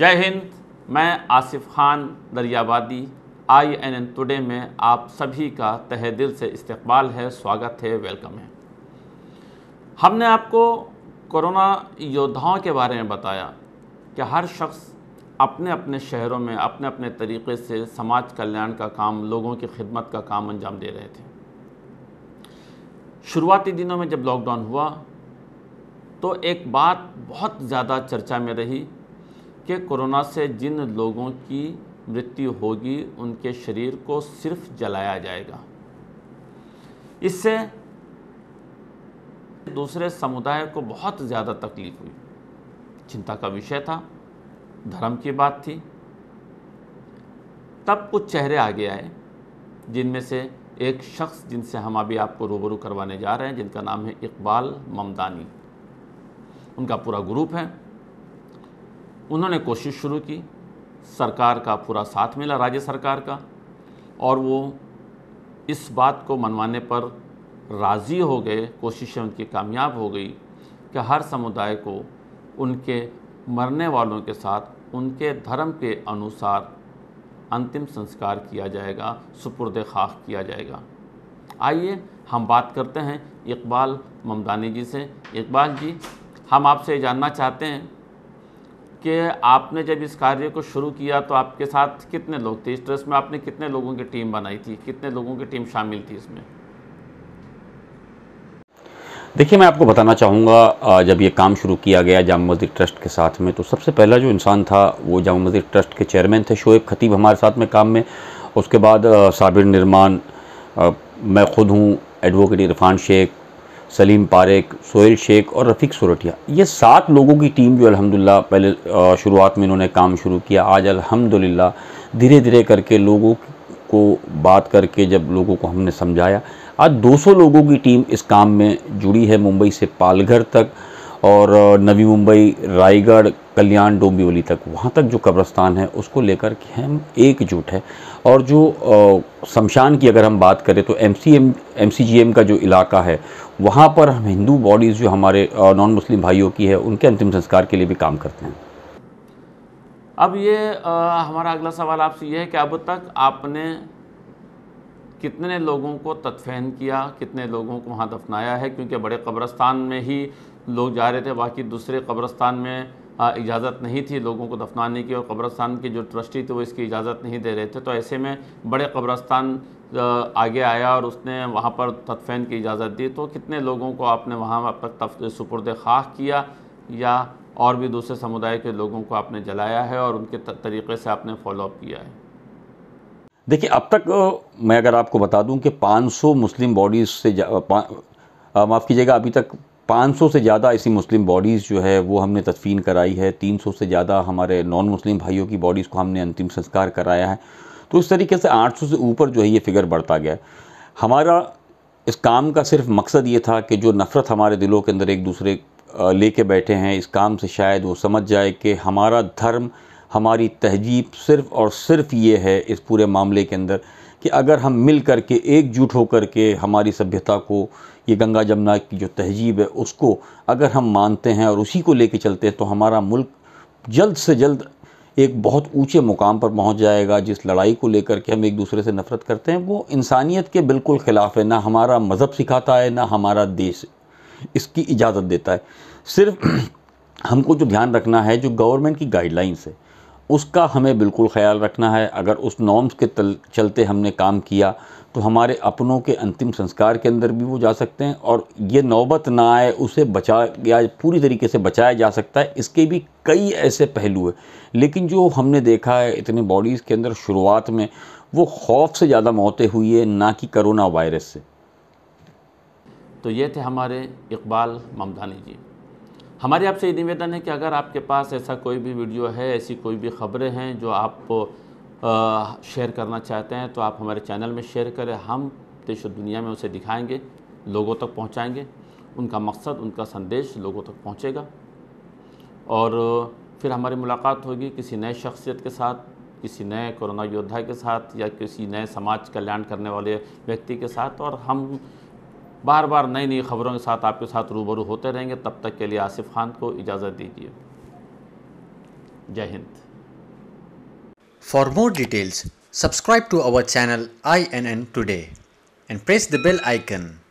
जय हिंद मैं Asif Khan Dariyabadi I N N today में आप सभी का तह दिल से इस्तकबाल है स्वागत है वेलकम है हमने आपको कोरोना योद्धाओं के बारे में बताया कि हर शख्स अपने अपने शहरों में अपने अपने तरीके से समाज कल्याण का काम लोगों की खिदमत का काम अंजाम दे रहे थे शुरुआती दिनों में जब लॉकडाउन हुआ तो एक बात बहुत ज़्यादा चर्चा में रही कि कोरोना से जिन लोगों की मृत्यु होगी उनके शरीर को सिर्फ जलाया जाएगा इससे दूसरे समुदाय को बहुत ज़्यादा तकलीफ हुई चिंता का विषय था धर्म की बात थी तब कुछ चेहरे आगे आए जिनमें से एक शख्स जिनसे हम अभी आपको रूबरू करवाने जा रहे हैं जिनका नाम है इकबाल ममदानी उनका पूरा ग्रुप है उन्होंने कोशिश शुरू की सरकार का पूरा साथ मिला राज्य सरकार का और वो इस बात को मनवाने पर राज़ी हो गए कोशिशें उनकी कामयाब हो गई कि हर समुदाय को उनके मरने वालों के साथ उनके धर्म के अनुसार अंतिम संस्कार किया जाएगा सुपुर्द खाक किया जाएगा आइए हम बात करते हैं इकबाल ममदानी जी से इकबाल जी हम आपसे जानना चाहते हैं कि आपने जब इस कार्य को शुरू किया तो आपके साथ कितने लोग थे इस ट्रस्ट में आपने कितने लोगों की टीम बनाई थी कितने लोगों की टीम शामिल थी इसमें देखिए मैं आपको बताना चाहूँगा जब ये काम शुरू किया गया जामा मस्जिद ट्रस्ट के साथ में तो सबसे पहला जो इंसान था वो जामा मस्जिद ट्रस्ट के चेयरमैन थे शोएब खतीब हमारे साथ में काम में उसके बाद साबिर निर्माण मैं ख़ुद हूँ एडवोकेट इरफान शेख सलीम पारेक सोहेल शेख और रफ़ीक सोरठिया ये सात लोगों की टीम जो अल्हम्दुलिल्लाह पहले शुरुआत में इन्होंने काम शुरू किया आज अल्हम्दुलिल्लाह धीरे धीरे करके लोगों को बात करके जब लोगों को हमने समझाया आज 200 लोगों की टीम इस काम में जुड़ी है मुंबई से पालघर तक और नवी मुंबई रायगढ़ कल्याण डोंबिवली तक वहाँ तक जो कब्रस्तान है उसको लेकर के हम एकजुट है और जो शमशान की अगर हम बात करें तो M C M M C G M का जो इलाका है वहाँ पर हम हिंदू बॉडीज़ जो हमारे नॉन मुस्लिम भाइयों की है उनके अंतिम संस्कार के लिए भी काम करते हैं अब ये आ, हमारा अगला सवाल आपसे ये है कि अब तक आपने कितने लोगों को तदफ़ैन किया कितने लोगों को वहाँ दफनाया है क्योंकि बड़े कब्रस्तान में ही लोग जा रहे थे बाकी दूसरे कब्रस्तान में हाँ, इजाज़त नहीं थी लोगों को दफनाने की और कब्रस्तान के जो ट्रस्टी थे वो इसकी इजाज़त नहीं दे रहे थे तो ऐसे में बड़े कब्रस्तान आगे आया और उसने वहाँ पर तदफ़ैन की इजाज़त दी तो कितने लोगों को आपने वहाँ पर सुपुरद सुपुर्द खाक किया या और भी दूसरे समुदाय के लोगों को आपने जलाया है और उनके तरीके से आपने फॉलोअप किया है देखिए अब तक मैं अगर आपको बता दूं कि 500 मुस्लिम बॉडीज़ से माफ़ कीजिएगा अभी तक 500 से ज़्यादा ऐसी मुस्लिम बॉडीज़ जो है वो हमने तदफीन कराई है 300 से ज़्यादा हमारे नॉन मुस्लिम भाइयों की बॉडीज़ को हमने अंतिम संस्कार कराया है तो इस तरीके से 800 से ऊपर जो है ये फिगर बढ़ता गया हमारा इस काम का सिर्फ मकसद ये था कि जो नफ़रत हमारे दिलों के अंदर एक दूसरे ले कर बैठे हैं इस काम से शायद वो समझ जाए कि हमारा धर्म हमारी तहजीब सिर्फ़ और सिर्फ़ ये है इस पूरे मामले के अंदर कि अगर हम मिल कर के एकजुट होकर के हमारी सभ्यता को ये गंगा जमुना की जो तहजीब है उसको अगर हम मानते हैं और उसी को लेके चलते हैं तो हमारा मुल्क जल्द से जल्द एक बहुत ऊंचे मुकाम पर पहुंच जाएगा जिस लड़ाई को लेकर के हम एक दूसरे से नफ़रत करते हैं वो इंसानियत के बिल्कुल ख़िलाफ़ है ना हमारा मज़हब सिखाता है ना हमारा देश इसकी इजाज़त देता है सिर्फ हमको जो ध्यान रखना है जो गवर्नमेंट की गाइडलाइंस है उसका हमें बिल्कुल ख्याल रखना है अगर उस नॉर्म्स के तल, चलते हमने काम किया तो हमारे अपनों के अंतिम संस्कार के अंदर भी वो जा सकते हैं और ये नौबत ना आए उसे बचा या पूरी तरीके से बचाया जा सकता है इसके भी कई ऐसे पहलू हैं लेकिन जो हमने देखा है इतने बॉडीज़ के अंदर शुरुआत में वो खौफ से ज़्यादा मौतें हुई है ना कि करोना वायरस से तो ये थे हमारे इकबाल ममदानी जी हमारे आपसे ये निवेदन है कि अगर आपके पास ऐसा कोई भी वीडियो है ऐसी कोई भी खबरें हैं जो आप शेयर करना चाहते हैं तो आप हमारे चैनल में शेयर करें हम देश और दुनिया में उसे दिखाएंगे लोगों तक पहुंचाएंगे उनका मकसद उनका संदेश लोगों तक पहुंचेगा और फिर हमारी मुलाकात होगी किसी नए शख्सियत के साथ किसी नए कोरोना योद्धा के साथ या किसी नए समाज कल्याण करने वाले व्यक्ति के साथ और हम बार बार नई नई खबरों के साथ आपके साथ रूबरू होते रहेंगे तब तक के लिए आसिफ खान को इजाज़त दीजिए जय हिंद for more details subscribe to our channel I N N today and press the bell icon